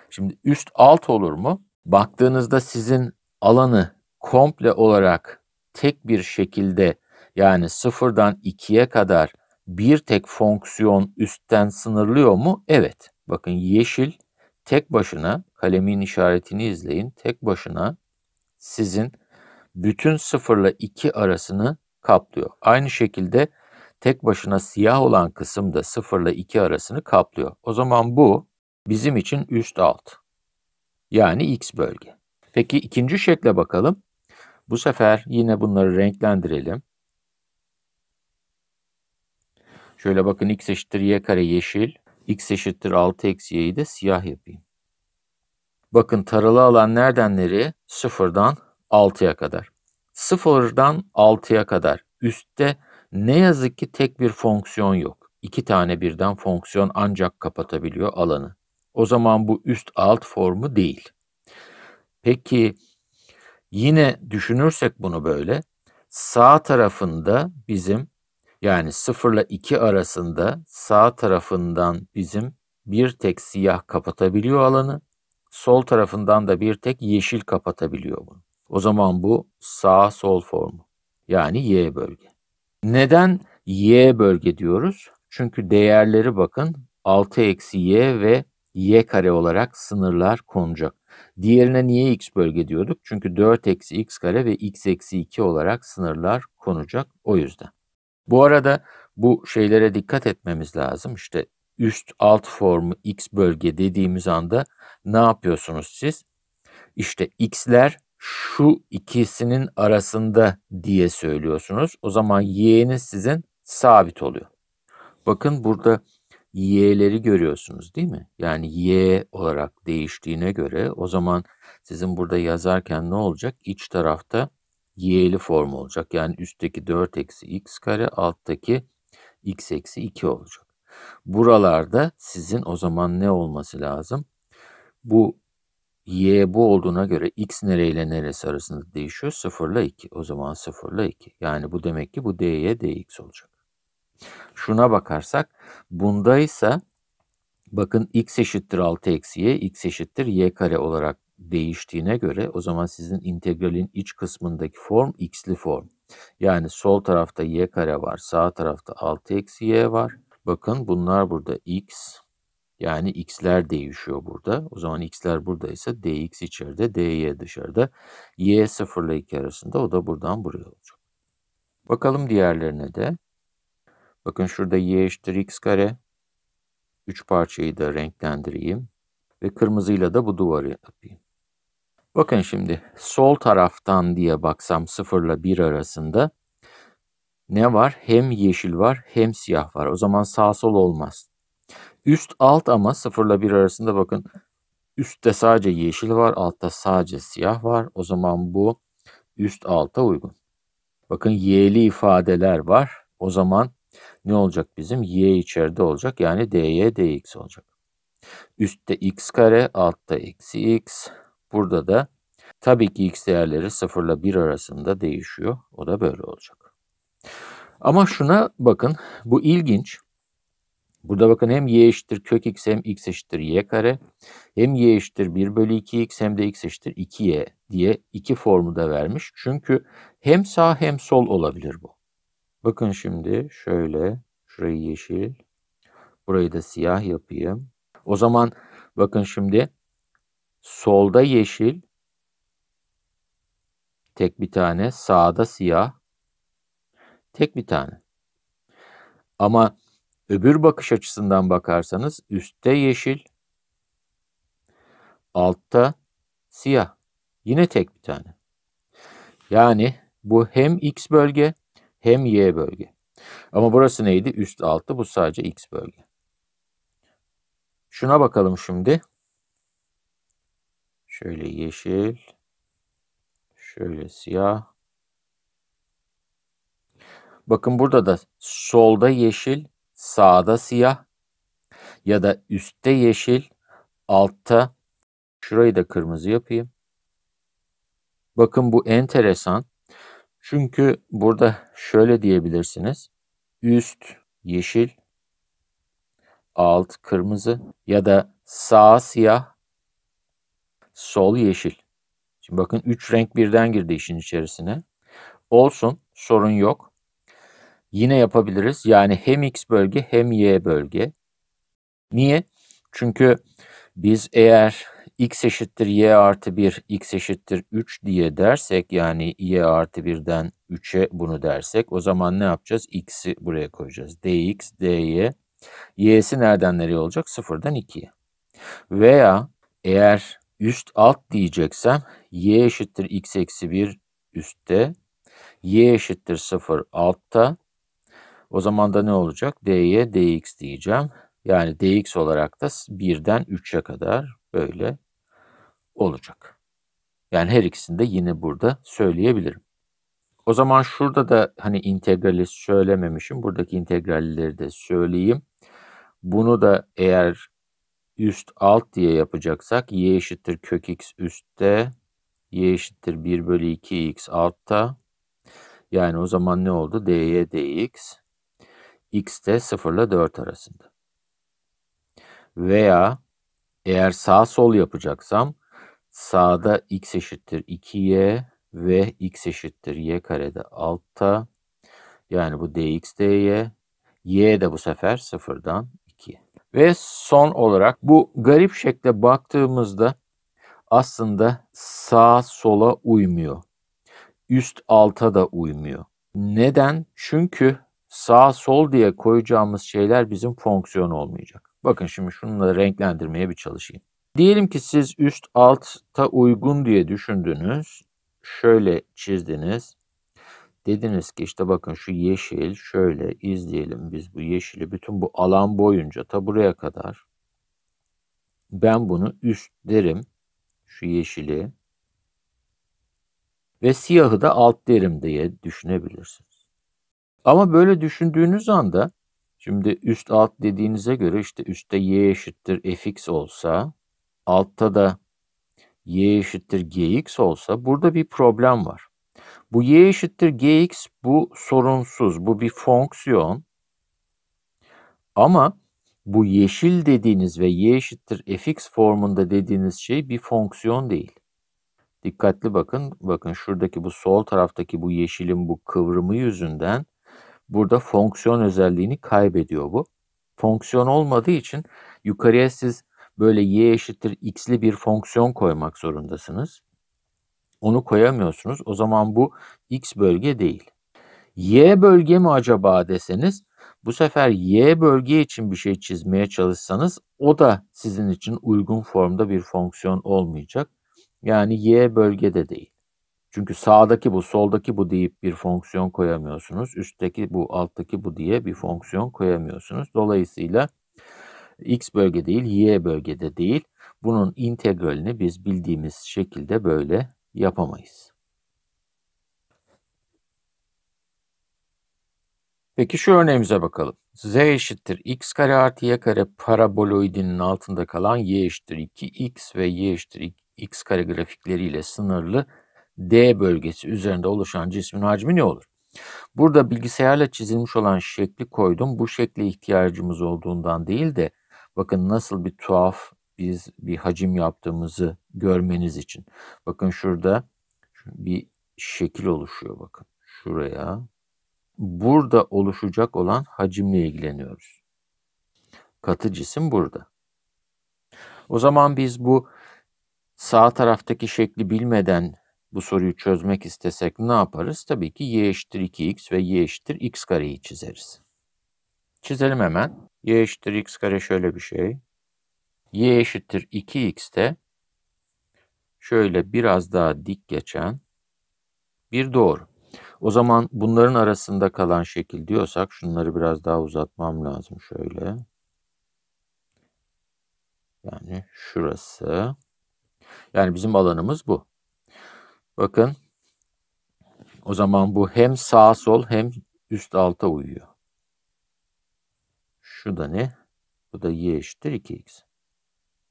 Şimdi üst alt olur mu? Baktığınızda sizin alanı komple olarak tek bir şekilde yani sıfırdan ikiye kadar bir tek fonksiyon üstten sınırlıyor mu? Evet. Bakın yeşil tek başına kalemin işaretini izleyin. Tek başına sizin bütün sıfırla iki arasını kaplıyor. Aynı şekilde tek başına siyah olan kısım da 0 ile 2 arasını kaplıyor. O zaman bu bizim için üst alt. Yani x bölge. Peki ikinci şekle bakalım. Bu sefer yine bunları renklendirelim. Şöyle bakın x eşittir y kare yeşil. x eşittir 6 eksi y'yi de siyah yapayım. Bakın taralı alan nereden nereye? Sıfırdan 6'ya kadar. Sıfırdan altıya kadar üstte ne yazık ki tek bir fonksiyon yok. İki tane birden fonksiyon ancak kapatabiliyor alanı. O zaman bu üst alt formu değil. Peki yine düşünürsek bunu böyle sağ tarafında bizim yani 0 ile 2 arasında sağ tarafından bizim bir tek siyah kapatabiliyor alanı. Sol tarafından da bir tek yeşil kapatabiliyor bunu. O zaman bu sağ sol formu. Yani Y bölge. Neden Y bölge diyoruz? Çünkü değerleri bakın 6 eksi Y ve Y kare olarak sınırlar konacak. Diğerine niye X bölge diyorduk? Çünkü 4 eksi X kare ve X eksi 2 olarak sınırlar konacak o yüzden. Bu arada bu şeylere dikkat etmemiz lazım. İşte üst alt formu X bölge dediğimiz anda ne yapıyorsunuz siz? İşte X'ler şu ikisinin arasında diye söylüyorsunuz. O zaman y'niz sizin sabit oluyor. Bakın burada y'leri görüyorsunuz değil mi? Yani y olarak değiştiğine göre o zaman sizin burada yazarken ne olacak? İç tarafta y'li form olacak. Yani üstteki 4 eksi x kare alttaki x eksi 2 olacak. Buralarda sizin o zaman ne olması lazım? Bu y bu olduğuna göre x nereyle neresi arasında değişiyor? 0 ile 2. O zaman 0 ile 2. Yani bu demek ki bu dy dx olacak. Şuna bakarsak bundaysa bakın x eşittir 6 eksi y, x eşittir y kare olarak değiştiğine göre o zaman sizin integralin iç kısmındaki form x'li form. Yani sol tarafta y kare var, sağ tarafta 6 eksi y var. Bakın bunlar burada x, yani x'ler değişiyor burada. O zaman x'ler buradaysa dx içeride, dy dışarıda. y 0 ile 2 arasında o da buradan buraya olacak. Bakalım diğerlerine de. Bakın şurada y eşittir x kare. Üç parçayı da renklendireyim. Ve kırmızıyla da bu duvarı yapayım. Bakın şimdi sol taraftan diye baksam 0 ile 1 arasında ne var? Hem yeşil var hem siyah var. O zaman sağ sol olmaz. Üst alt ama 0 ile 1 arasında bakın. Üstte sadece yeşil var, altta sadece siyah var. O zaman bu üst alta uygun. Bakın y'li ifadeler var. O zaman ne olacak bizim? y içeride olacak. Yani dy dx olacak. Üstte x kare, altta eksi x. Burada da tabii ki x değerleri 0 ile 1 arasında değişiyor. O da böyle olacak. Ama şuna bakın. Bu ilginç. Burada bakın hem y eşittir kök x hem x eşittir y kare. Hem y eşittir 1 bölü 2x hem de x eşittir 2y diye iki formu da vermiş. Çünkü hem sağ hem sol olabilir bu. Bakın şimdi şöyle şurayı yeşil, burayı da siyah yapayım. O zaman bakın şimdi solda yeşil, tek bir tane, sağda siyah, tek bir tane. Ama Öbür bakış açısından bakarsanız üstte yeşil, altta siyah. Yine tek bir tane. Yani bu hem x bölge hem y bölge. Ama burası neydi? Üst altı bu sadece x bölge. Şuna bakalım şimdi. Şöyle yeşil, şöyle siyah. Bakın burada da solda yeşil, sağda siyah ya da üstte yeşil, altta şurayı da kırmızı yapayım. Bakın bu enteresan. Çünkü burada şöyle diyebilirsiniz. Üst yeşil, alt kırmızı ya da sağ siyah, sol yeşil. Şimdi bakın 3 renk birden girdi işin içerisine. Olsun sorun yok yine yapabiliriz. Yani hem x bölge hem y bölge. Niye? Çünkü biz eğer x eşittir y artı 1, x eşittir 3 diye dersek yani y artı 1'den 3'e bunu dersek o zaman ne yapacağız? x'i buraya koyacağız. dx, dy, y'si nereden nereye olacak? 0'dan 2'ye. Veya eğer üst alt diyeceksem y eşittir x eksi 1 üstte, y eşittir 0 altta, o zaman da ne olacak? D'ye dx diyeceğim. Yani dx olarak da 1'den 3'e kadar böyle olacak. Yani her ikisini de yine burada söyleyebilirim. O zaman şurada da hani integrali söylememişim. Buradaki integralleri de söyleyeyim. Bunu da eğer üst alt diye yapacaksak y eşittir kök x üstte y eşittir 1 bölü 2 x altta. Yani o zaman ne oldu? dy dx x de 0 ile 4 arasında. Veya eğer sağ sol yapacaksam sağda x eşittir 2y ve x eşittir y karede altta. Yani bu dx dy. y de bu sefer 0'dan 2. Ve son olarak bu garip şekle baktığımızda aslında sağ sola uymuyor. Üst alta da uymuyor. Neden? Çünkü sağ sol diye koyacağımız şeyler bizim fonksiyon olmayacak. Bakın şimdi şununla renklendirmeye bir çalışayım. Diyelim ki siz üst altta uygun diye düşündünüz. Şöyle çizdiniz. Dediniz ki işte bakın şu yeşil şöyle izleyelim biz bu yeşili bütün bu alan boyunca ta buraya kadar. Ben bunu üst derim şu yeşili ve siyahı da alt derim diye düşünebilirsin. Ama böyle düşündüğünüz anda şimdi üst alt dediğinize göre işte üstte y eşittir fx olsa altta da y eşittir gx olsa burada bir problem var. Bu y eşittir gx bu sorunsuz, bu bir fonksiyon. Ama bu yeşil dediğiniz ve y eşittir fx formunda dediğiniz şey bir fonksiyon değil. Dikkatli bakın, bakın şuradaki bu sol taraftaki bu yeşilin bu kıvrımı yüzünden Burada fonksiyon özelliğini kaybediyor bu. Fonksiyon olmadığı için yukarıya siz böyle y eşittir x'li bir fonksiyon koymak zorundasınız. Onu koyamıyorsunuz. O zaman bu x bölge değil. Y bölge mi acaba deseniz bu sefer y bölge için bir şey çizmeye çalışsanız o da sizin için uygun formda bir fonksiyon olmayacak. Yani y bölge de değil. Çünkü sağdaki bu, soldaki bu deyip bir fonksiyon koyamıyorsunuz. Üstteki bu, alttaki bu diye bir fonksiyon koyamıyorsunuz. Dolayısıyla x bölge değil, y bölgede değil. Bunun integralini biz bildiğimiz şekilde böyle yapamayız. Peki şu örneğimize bakalım. z eşittir x kare artı y kare paraboloidinin altında kalan y eşittir 2x ve y eşittir x kare grafikleriyle sınırlı D bölgesi üzerinde oluşan cismin hacmi ne olur? Burada bilgisayarla çizilmiş olan şekli koydum. Bu şekle ihtiyacımız olduğundan değil de bakın nasıl bir tuhaf biz bir hacim yaptığımızı görmeniz için. Bakın şurada bir şekil oluşuyor bakın. Şuraya. Burada oluşacak olan hacimle ilgileniyoruz. Katı cisim burada. O zaman biz bu sağ taraftaki şekli bilmeden bu soruyu çözmek istesek ne yaparız? Tabii ki y eşittir 2x ve y eşittir x kareyi çizeriz. Çizelim hemen. y eşittir x kare şöyle bir şey. y eşittir 2 x de şöyle biraz daha dik geçen bir doğru. O zaman bunların arasında kalan şekil diyorsak şunları biraz daha uzatmam lazım şöyle. Yani şurası. Yani bizim alanımız bu. Bakın o zaman bu hem sağ sol hem üst alta uyuyor. Şu da ne? Bu da y eşittir 2x.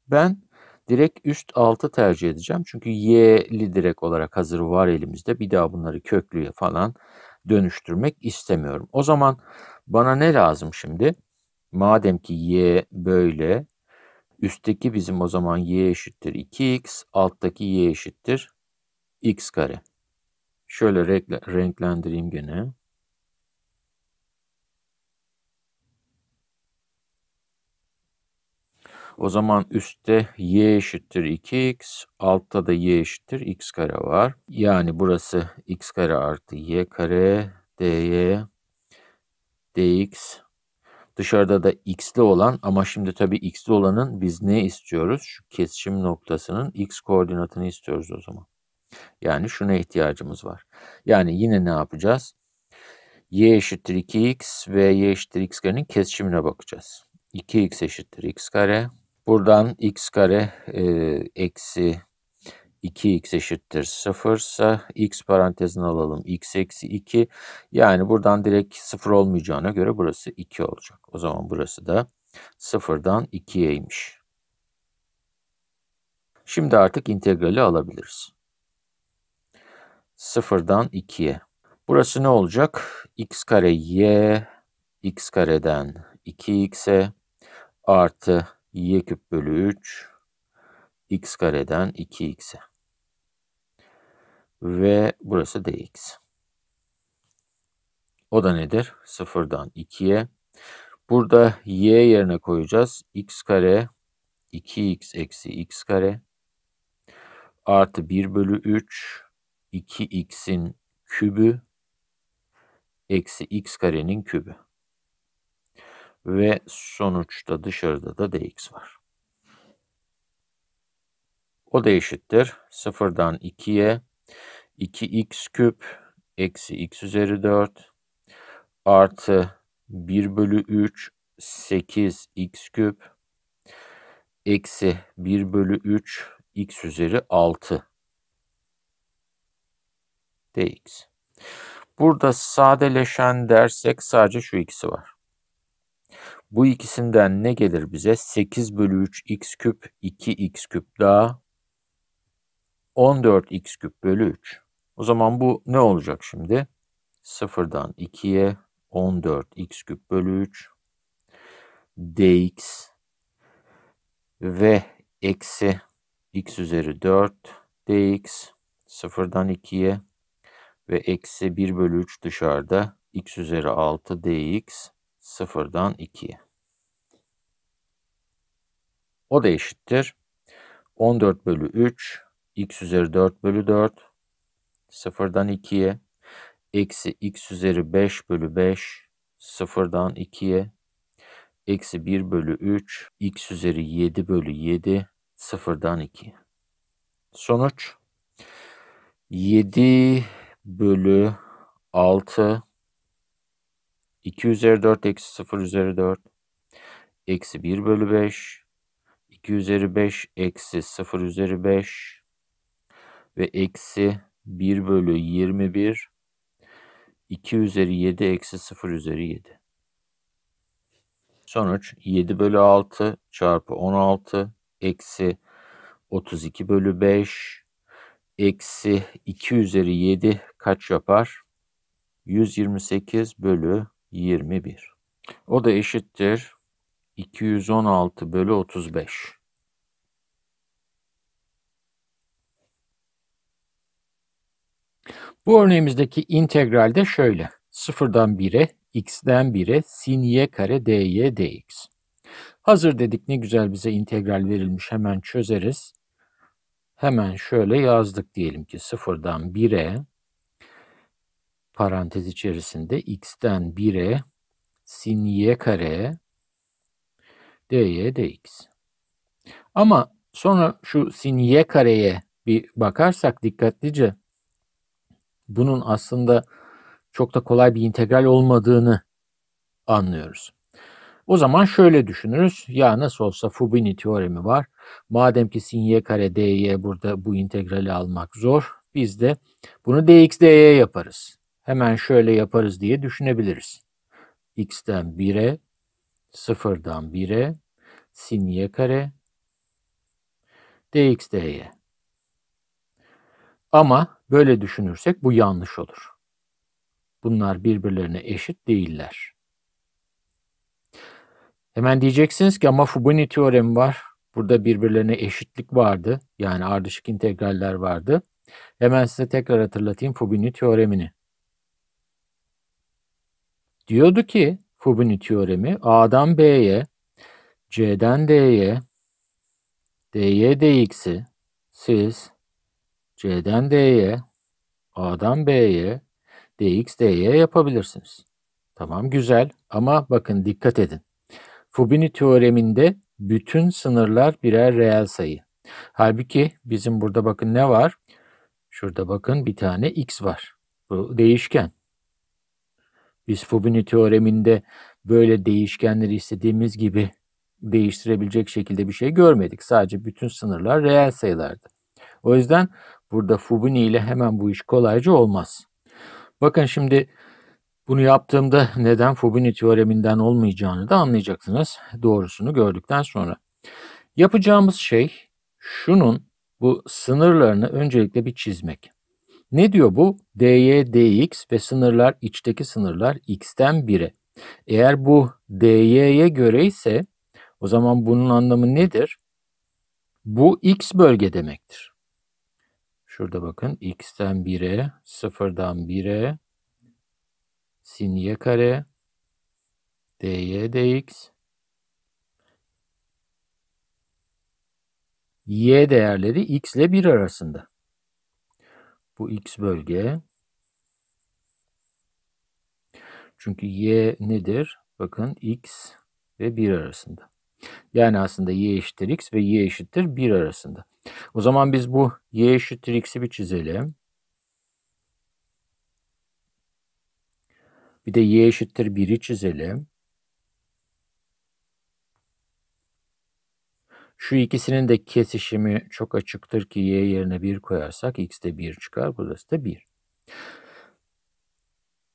Ben direkt üst altı tercih edeceğim. Çünkü y'li direkt olarak hazır var elimizde. Bir daha bunları köklüye falan dönüştürmek istemiyorum. O zaman bana ne lazım şimdi? Madem ki y böyle, üstteki bizim o zaman y eşittir 2x, alttaki y eşittir x kare. Şöyle renklendireyim gene. O zaman üstte y eşittir 2x, altta da y eşittir x kare var. Yani burası x kare artı y kare dy dx. Dışarıda da x'li olan ama şimdi tabii x'li olanın biz ne istiyoruz? Şu kesişim noktasının x koordinatını istiyoruz o zaman. Yani şuna ihtiyacımız var. Yani yine ne yapacağız? y eşittir 2x ve y eşittir x karenin kesişimine bakacağız. 2x eşittir x kare. Buradan x kare e, eksi 2x eşittir 0 ise x parantezini alalım x eksi 2. Yani buradan direkt 0 olmayacağına göre burası 2 olacak. O zaman burası da 0'dan 2'yeymiş. Şimdi artık integrali alabiliriz sıfırdan 2'ye. Burası ne olacak? x kare y x kareden 2x'e artı y küp bölü 3 x kareden 2x'e. Ve burası dx. O da nedir? Sıfırdan 2'ye. Burada y yerine koyacağız. x kare 2x eksi x kare artı 1 bölü 3 2x'in kübü eksi x karenin kübü. Ve sonuçta dışarıda da dx var. O da eşittir. 0'dan 2'ye 2x küp eksi x üzeri 4 artı 1 bölü 3 8x küp eksi 1 bölü 3 x üzeri 6 dx. Burada sadeleşen dersek sadece şu ikisi var. Bu ikisinden ne gelir bize? 8 bölü 3 x küp 2 x küp daha 14 x küp bölü 3. O zaman bu ne olacak şimdi? 0'dan 2'ye 14 x küp bölü 3 dx ve eksi x üzeri 4 dx 0'dan 2'ye ve eksi 1 bölü 3 dışarıda x üzeri 6 dx sıfırdan 2'ye. O da eşittir. 14 bölü 3 x üzeri 4 bölü 4 sıfırdan 2'ye eksi x üzeri 5 bölü 5 sıfırdan 2'ye eksi 1 bölü 3 x üzeri 7 bölü 7 sıfırdan 2'ye. Sonuç 7 bölü 6 2 üzeri 4 eksi 0 üzeri 4 eksi 1 bölü 5 2 üzeri 5 eksi 0 üzeri 5 ve eksi 1 bölü 21 2 üzeri 7 eksi 0 üzeri 7. Sonuç 7 bölü 6 çarpı 16 eksi 32 bölü 5 eksi 2 üzeri 7 kaç yapar? 128 bölü 21. O da eşittir 216 bölü 35. Bu örneğimizdeki integral de şöyle. 0'dan 1'e, x'den 1'e sin y kare dy dx. Hazır dedik ne güzel bize integral verilmiş hemen çözeriz hemen şöyle yazdık diyelim ki sıfırdan 1'e parantez içerisinde x'ten 1'e sin y kare dy dx. Ama sonra şu sin y kareye bir bakarsak dikkatlice bunun aslında çok da kolay bir integral olmadığını anlıyoruz. O zaman şöyle düşünürüz. Ya nasıl olsa Fubini teoremi var. Madem ki sin y kare dy burada bu integrali almak zor. Biz de bunu dx dy yaparız. Hemen şöyle yaparız diye düşünebiliriz. x'ten 1'e, 0'dan 1'e, sin y kare dx dy. Ama böyle düşünürsek bu yanlış olur. Bunlar birbirlerine eşit değiller. Hemen diyeceksiniz ki ama Fubini teoremi var. Burada birbirlerine eşitlik vardı. Yani ardışık integraller vardı. Hemen size tekrar hatırlatayım Fubini teoremini. Diyordu ki Fubini teoremi A'dan B'ye, C'den D'ye, D'ye DX'i siz C'den D'ye, A'dan B'ye, DX, D'ye yapabilirsiniz. Tamam güzel ama bakın dikkat edin. Fubini teoreminde bütün sınırlar birer reel sayı. Halbuki bizim burada bakın ne var? Şurada bakın bir tane x var. Bu değişken. Biz Fubini teoreminde böyle değişkenleri istediğimiz gibi değiştirebilecek şekilde bir şey görmedik. Sadece bütün sınırlar reel sayılardı. O yüzden burada Fubini ile hemen bu iş kolayca olmaz. Bakın şimdi bunu yaptığımda neden Fubini teoreminden olmayacağını da anlayacaksınız doğrusunu gördükten sonra. Yapacağımız şey şunun bu sınırlarını öncelikle bir çizmek. Ne diyor bu? dy dx ve sınırlar içteki sınırlar x'ten 1'e. Eğer bu dy'ye göre ise o zaman bunun anlamı nedir? Bu x bölge demektir. Şurada bakın x'ten 1'e, 0'dan 1'e, sin y kare dy dx y değerleri x ile 1 arasında. Bu x bölge. Çünkü y nedir? Bakın x ve 1 arasında. Yani aslında y eşittir x ve y eşittir 1 arasında. O zaman biz bu y eşittir x'i bir çizelim. Bir de y eşittir 1'i çizelim. Şu ikisinin de kesişimi çok açıktır ki y yerine 1 koyarsak x de 1 çıkar. Burası da 1.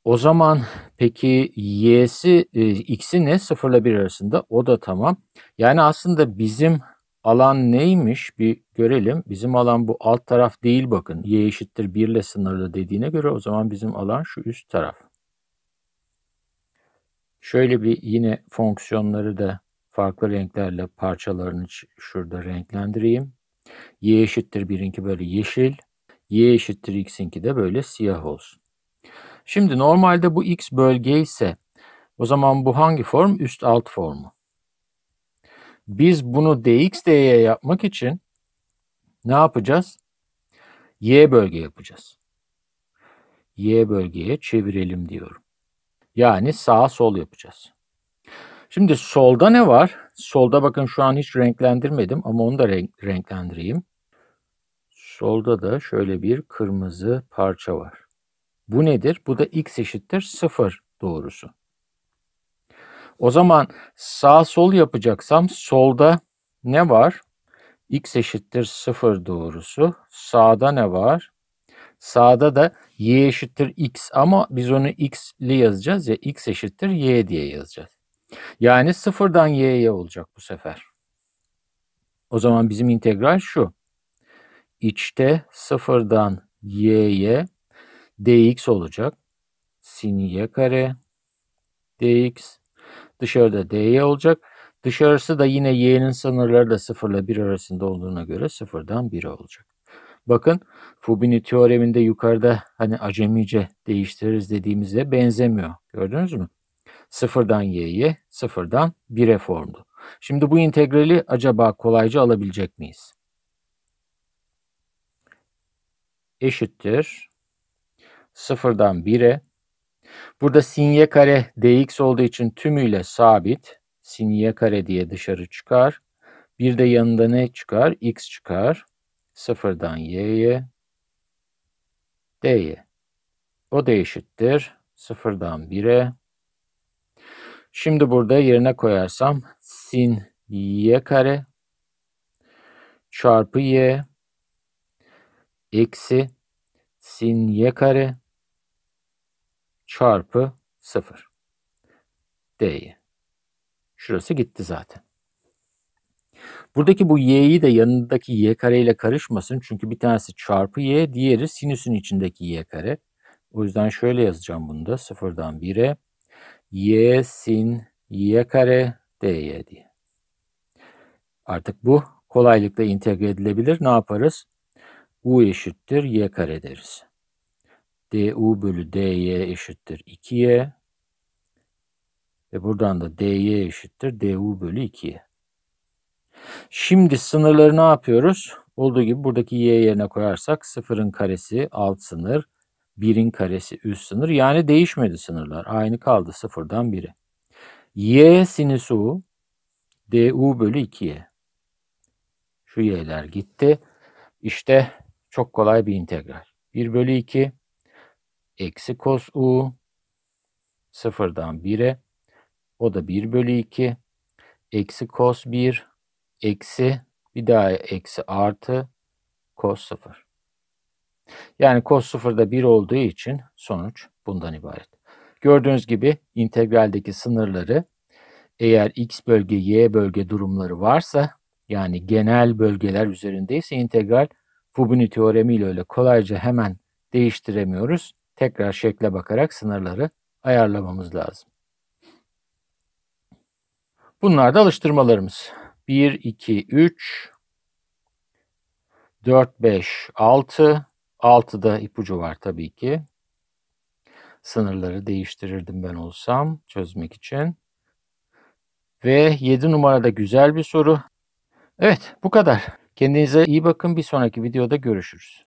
O zaman peki y'si, e, x'i ne? 0 ile 1 arasında. O da tamam. Yani aslında bizim alan neymiş bir görelim. Bizim alan bu alt taraf değil bakın. Y eşittir 1 ile sınırlı dediğine göre o zaman bizim alan şu üst taraf. Şöyle bir yine fonksiyonları da farklı renklerle parçalarını şurada renklendireyim. Y eşittir 1'inki böyle yeşil. Y eşittir x'inki de böyle siyah olsun. Şimdi normalde bu x bölge ise o zaman bu hangi form? Üst alt formu. Biz bunu dx dy yapmak için ne yapacağız? Y bölge yapacağız. Y bölgeye çevirelim diyorum. Yani sağ sol yapacağız. Şimdi solda ne var? Solda bakın şu an hiç renklendirmedim ama onu da renk, renklendireyim. Solda da şöyle bir kırmızı parça var. Bu nedir? Bu da x eşittir 0 doğrusu. O zaman sağ sol yapacaksam solda ne var? x eşittir 0 doğrusu. Sağda ne var? Sağda da y eşittir x ama biz onu x'li yazacağız ya x eşittir y diye yazacağız. Yani sıfırdan y'ye olacak bu sefer. O zaman bizim integral şu. İçte sıfırdan y'ye dx olacak. Sin y kare dx. Dışarıda dy olacak. Dışarısı da yine y'nin sınırları da 0 ile arasında olduğuna göre sıfırdan 1'e olacak. Bakın Fubini teoreminde yukarıda hani acemice değiştiririz dediğimizde benzemiyor. Gördünüz mü? Sıfırdan y'ye, sıfırdan 1'e formdu. Şimdi bu integrali acaba kolayca alabilecek miyiz? Eşittir. Sıfırdan 1'e. Burada sin y kare dx olduğu için tümüyle sabit. Sin y kare diye dışarı çıkar. Bir de yanında ne çıkar? x çıkar sıfırdan y'ye d'ye. O da eşittir sıfırdan 1'e. Şimdi burada yerine koyarsam sin y kare çarpı y eksi sin y kare çarpı 0 d'ye. Şurası gitti zaten. Buradaki bu y'yi de yanındaki y kare ile karışmasın. Çünkü bir tanesi çarpı y, diğeri sinüsün içindeki y kare. O yüzden şöyle yazacağım bunu da sıfırdan 1'e. y sin y kare dy diye. Artık bu kolaylıkla integre edilebilir. Ne yaparız? u eşittir y kare deriz. du bölü dy eşittir 2y. Ve buradan da dy eşittir du bölü 2y. Şimdi sınırları ne yapıyoruz? Olduğu gibi buradaki y yerine koyarsak sıfırın karesi alt sınır, birin karesi üst sınır. Yani değişmedi sınırlar. Aynı kaldı sıfırdan biri. y sinüs u du bölü 2y. Şu y'ler gitti. İşte çok kolay bir integral. 1 bölü 2 eksi cos u sıfırdan 1'e o da 1 bölü 2 eksi cos 1 eksi bir daha eksi artı cos 0. Yani cos 0'da da 1 olduğu için sonuç bundan ibaret. Gördüğünüz gibi integraldeki sınırları eğer x bölge y bölge durumları varsa yani genel bölgeler üzerindeyse integral Fubini teoremi ile öyle kolayca hemen değiştiremiyoruz. Tekrar şekle bakarak sınırları ayarlamamız lazım. Bunlar da alıştırmalarımız. 1, 2, 3, 4, 5, 6. da ipucu var tabii ki. Sınırları değiştirirdim ben olsam çözmek için. Ve 7 numarada güzel bir soru. Evet bu kadar. Kendinize iyi bakın. Bir sonraki videoda görüşürüz.